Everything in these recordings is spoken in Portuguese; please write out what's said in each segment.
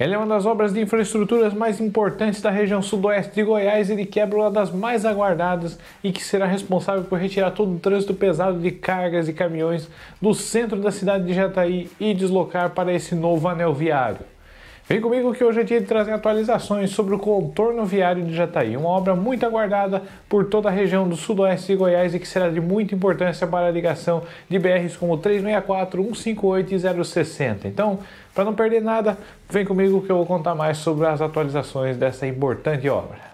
Ele é uma das obras de infraestruturas mais importantes da região sudoeste de Goiás e de quebra uma das mais aguardadas e que será responsável por retirar todo o trânsito pesado de cargas e caminhões do centro da cidade de Jataí e deslocar para esse novo anel viário. Vem comigo que hoje é dia de trazer atualizações sobre o contorno viário de Jataí, uma obra muito aguardada por toda a região do sudoeste de Goiás e que será de muita importância para a ligação de BRs como 364, 158 e 060. Então, para não perder nada, vem comigo que eu vou contar mais sobre as atualizações dessa importante obra.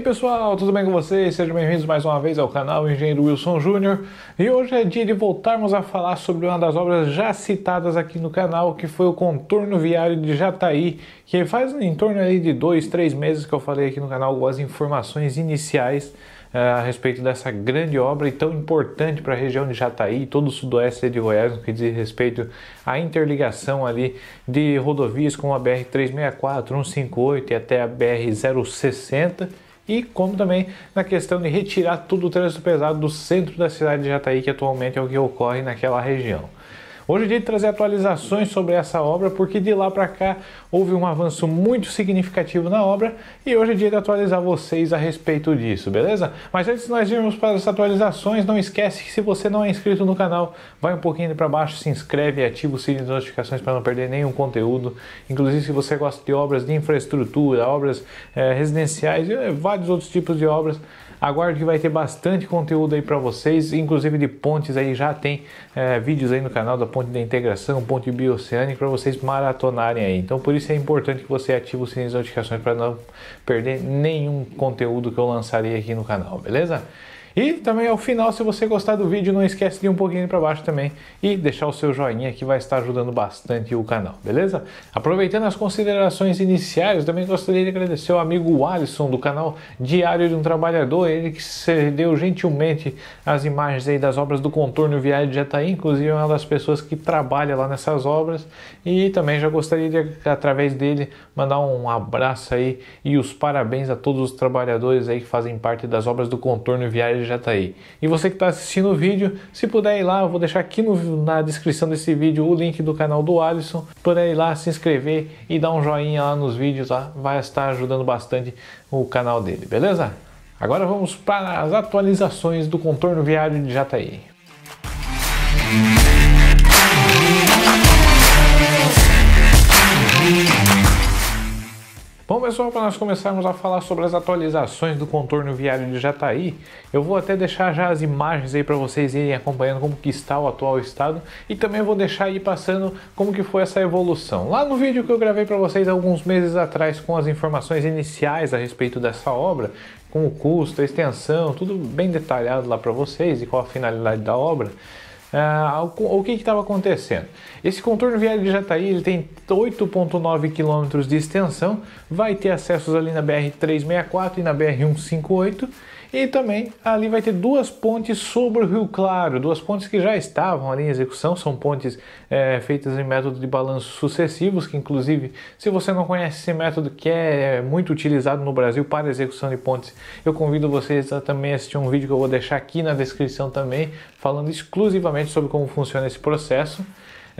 aí pessoal, tudo bem com vocês? Sejam bem-vindos mais uma vez ao canal Engenheiro Wilson Júnior e hoje é dia de voltarmos a falar sobre uma das obras já citadas aqui no canal que foi o contorno viário de Jataí que faz em torno aí de dois, três meses que eu falei aqui no canal as informações iniciais eh, a respeito dessa grande obra e tão importante para a região de Jataí e todo o sudoeste de Goiás, no que diz respeito à interligação ali de rodovias como a BR-364, 158 e até a BR-060 e como também na questão de retirar tudo o trânsito pesado do centro da cidade de Jataí, que atualmente é o que ocorre naquela região. Hoje dia de trazer atualizações sobre essa obra, porque de lá para cá houve um avanço muito significativo na obra e hoje é dia de atualizar vocês a respeito disso, beleza? Mas antes de nós irmos para as atualizações, não esquece que se você não é inscrito no canal, vai um pouquinho para baixo, se inscreve e ativa o sininho de notificações para não perder nenhum conteúdo. Inclusive, se você gosta de obras de infraestrutura, obras é, residenciais e eh, vários outros tipos de obras, Aguardo que vai ter bastante conteúdo aí para vocês, inclusive de pontes aí já tem é, vídeos aí no canal da Ponte da Integração, Ponte Bioceânica para vocês maratonarem aí. Então por isso é importante que você ative o sininho das notificações para não perder nenhum conteúdo que eu lançarei aqui no canal, beleza? E também ao final, se você gostar do vídeo, não esquece de ir um pouquinho para baixo também e deixar o seu joinha que vai estar ajudando bastante o canal, beleza? Aproveitando as considerações iniciais, também gostaria de agradecer ao amigo Alisson do canal Diário de um Trabalhador, ele que cedeu gentilmente as imagens aí das obras do contorno viário de Jataí, inclusive é uma das pessoas que trabalha lá nessas obras e também já gostaria de, através dele, mandar um abraço aí e os parabéns a todos os trabalhadores aí que fazem parte das obras do contorno viário de Jataí. Tá e você que está assistindo o vídeo, se puder ir lá, eu vou deixar aqui no, na descrição desse vídeo o link do canal do Alisson. Poder puder ir lá, se inscrever e dar um joinha lá nos vídeos, lá, vai estar ajudando bastante o canal dele, beleza? Agora vamos para as atualizações do contorno viário de Jataí. Bom pessoal, para nós começarmos a falar sobre as atualizações do contorno viário de Jataí, tá eu vou até deixar já as imagens aí para vocês irem acompanhando como que está o atual estado e também vou deixar aí passando como que foi essa evolução. Lá no vídeo que eu gravei para vocês alguns meses atrás com as informações iniciais a respeito dessa obra, com o custo, a extensão, tudo bem detalhado lá para vocês e qual a finalidade da obra, ah, o que estava acontecendo? Esse contorno viário de Jataí tá ele tem 8,9 quilômetros de extensão, vai ter acessos ali na BR-364 e na BR-158 e também ali vai ter duas pontes sobre o Rio Claro, duas pontes que já estavam ali em execução, são pontes é, feitas em método de balanço sucessivos, que inclusive, se você não conhece esse método que é, é muito utilizado no Brasil para execução de pontes, eu convido vocês a também assistir um vídeo que eu vou deixar aqui na descrição também, falando exclusivamente sobre como funciona esse processo.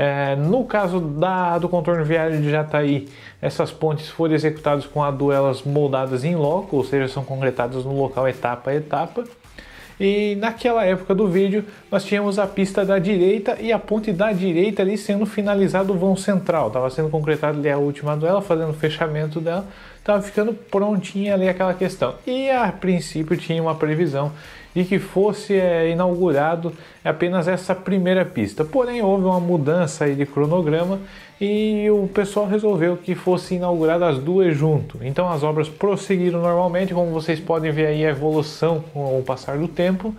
É, no caso da, do contorno viário de Jataí, tá essas pontes foram executadas com aduelas moldadas em loco, ou seja, são concretadas no local etapa a etapa. E naquela época do vídeo, nós tínhamos a pista da direita e a ponte da direita ali sendo finalizado o vão central. Estava sendo concretado ali a última duela, fazendo o fechamento dela estava ficando prontinha ali aquela questão. E a princípio tinha uma previsão de que fosse é, inaugurado apenas essa primeira pista. Porém, houve uma mudança aí de cronograma e o pessoal resolveu que fosse inaugurada as duas junto. Então as obras prosseguiram normalmente, como vocês podem ver aí a evolução com o passar do tempo.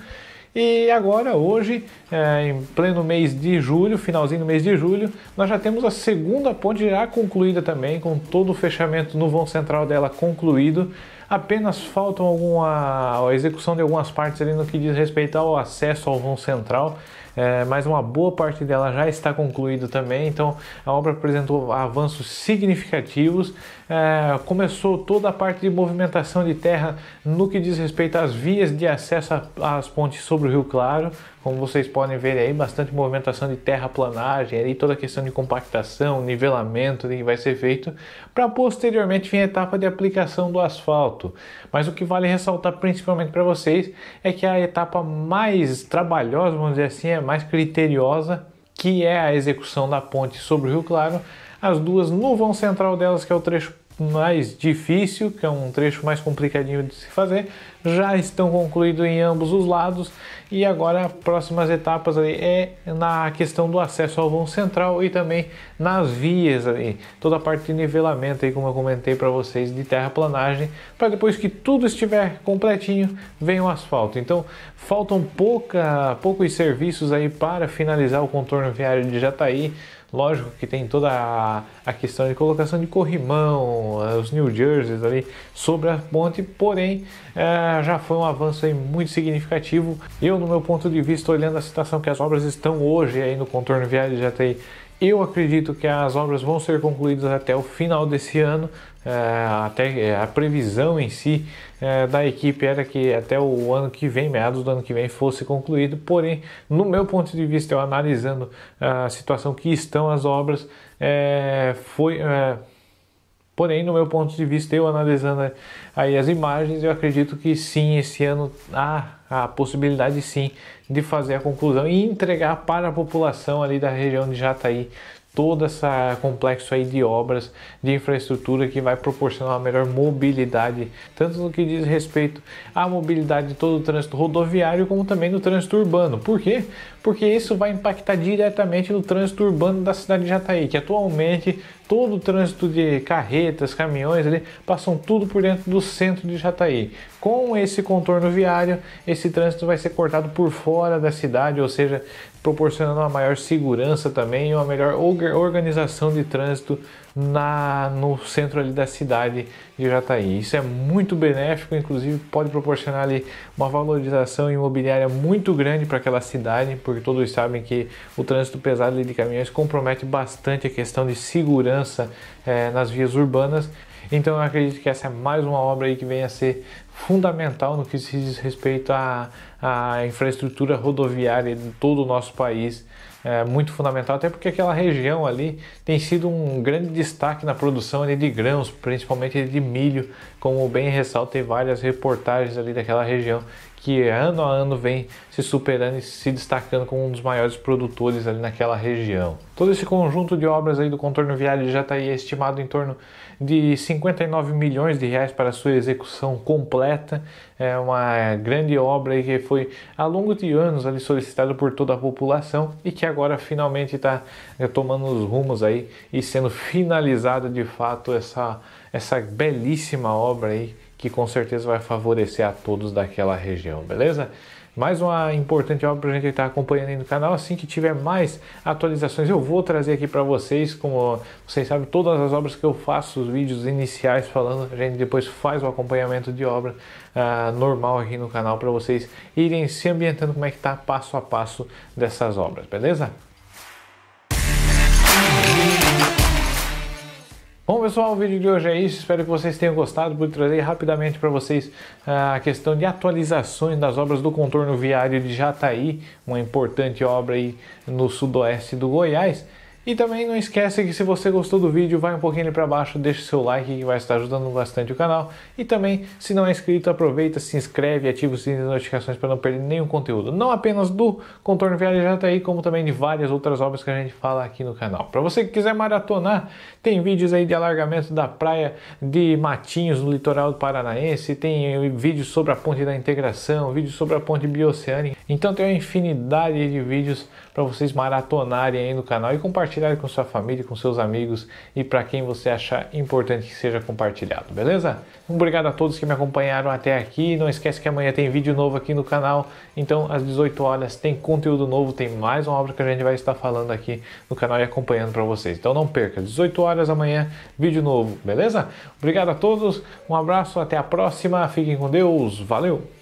E agora, hoje, é, em pleno mês de julho, finalzinho do mês de julho, nós já temos a segunda ponte já concluída também, com todo o fechamento no vão central dela concluído. Apenas faltam alguma a execução de algumas partes ali no que diz respeito ao acesso ao vão central, é, mas uma boa parte dela já está concluída também. Então a obra apresentou avanços significativos. É, começou toda a parte de movimentação de terra no que diz respeito às vias de acesso às pontes sobre o Rio Claro, como vocês podem ver aí, bastante movimentação de terraplanagem, aí toda a questão de compactação, nivelamento que vai ser feito para posteriormente vir a etapa de aplicação do asfalto. Mas o que vale ressaltar principalmente para vocês é que é a etapa mais trabalhosa, vamos dizer assim, é mais criteriosa, que é a execução da ponte sobre o Rio Claro. As duas no vão central delas, que é o trecho mais difícil, que é um trecho mais complicadinho de se fazer, já estão concluídos em ambos os lados e agora as próximas etapas ali é na questão do acesso ao vão central e também nas vias ali, toda a parte de nivelamento aí como eu comentei para vocês de terraplanagem, para depois que tudo estiver completinho, vem o asfalto. Então, faltam pouca poucos serviços aí para finalizar o contorno viário de Jataí. Lógico que tem toda a, questão de colocação de corrimão, eh, os New Jerseys ali sobre a ponte, porém é, já foi um avanço aí muito significativo. Eu, no meu ponto de vista, olhando a situação que as obras estão hoje aí no contorno viário já tem eu acredito que as obras vão ser concluídas até o final desse ano. É, até é, a previsão em si é, da equipe era que até o ano que vem, meados do ano que vem, fosse concluído. Porém, no meu ponto de vista, eu analisando ah, a situação que estão as obras, foi Porém, no meu ponto de vista, eu analisando aí as imagens, eu acredito que sim, esse ano há a possibilidade sim de fazer a conclusão e entregar para a população ali da região de Jataí todo esse complexo aí de obras de infraestrutura que vai proporcionar uma melhor mobilidade, tanto no que diz respeito à mobilidade de todo o trânsito rodoviário, como também do trânsito urbano. Por quê? porque isso vai impactar diretamente no trânsito urbano da cidade de Jataí, que atualmente todo o trânsito de carretas, caminhões ali, passam tudo por dentro do centro de Jataí. Com esse contorno viário, esse trânsito vai ser cortado por fora da cidade, ou seja, proporcionando uma maior segurança também e uma melhor organização de trânsito na, no centro ali da cidade de Jataí. Isso é muito benéfico, inclusive pode proporcionar ali uma valorização imobiliária muito grande para aquela cidade, porque todos sabem que o trânsito pesado ali de caminhões compromete bastante a questão de segurança é, nas vias urbanas. Então eu acredito que essa é mais uma obra aí que vem a ser fundamental no que se diz respeito à, à infraestrutura rodoviária de todo o nosso país é, muito fundamental, até porque aquela região ali tem sido um grande destaque na produção de grãos, principalmente de milho, como bem ressalta em várias reportagens ali daquela região que ano a ano vem se superando e se destacando como um dos maiores produtores ali naquela região. Todo esse conjunto de obras aí do contorno viário já está estimado em torno de 59 milhões de reais para sua execução completa. É uma grande obra que foi ao longo de anos ali solicitada por toda a população e que agora finalmente está é, tomando os rumos aí e sendo finalizada de fato essa essa belíssima obra aí que com certeza vai favorecer a todos daquela região, beleza? Mais uma importante obra para a gente estar tá acompanhando aí no canal. Assim que tiver mais atualizações, eu vou trazer aqui para vocês. Como vocês sabem, todas as obras que eu faço, os vídeos iniciais falando, a gente depois faz o acompanhamento de obra uh, normal aqui no canal para vocês irem se ambientando como é que está passo a passo dessas obras, beleza? Bom pessoal, o vídeo de hoje é isso, espero que vocês tenham gostado vou trazer rapidamente para vocês ah, a questão de atualizações das obras do contorno viário de Jataí, uma importante obra aí no sudoeste do Goiás. E também não esquece que se você gostou do vídeo, vai um pouquinho ali para baixo, deixa o seu like que vai estar ajudando bastante o canal. E também, se não é inscrito, aproveita, se inscreve, ativa o sininho das notificações para não perder nenhum conteúdo. Não apenas do Contorno Viário aí, como também de várias outras obras que a gente fala aqui no canal. Para você que quiser maratonar, tem vídeos aí de alargamento da praia de Matinhos no litoral paranaense, tem vídeos sobre a ponte da integração, vídeos sobre a ponte bioceânica. Então tem uma infinidade de vídeos para vocês maratonarem aí no canal e compartilharem com sua família, com seus amigos e para quem você achar importante que seja compartilhado, beleza? Obrigado a todos que me acompanharam até aqui. Não esquece que amanhã tem vídeo novo aqui no canal. Então às 18 horas tem conteúdo novo, tem mais uma obra que a gente vai estar falando aqui no canal e acompanhando para vocês. Então não perca, 18 horas amanhã, vídeo novo, beleza? Obrigado a todos, um abraço, até a próxima, fiquem com Deus, valeu!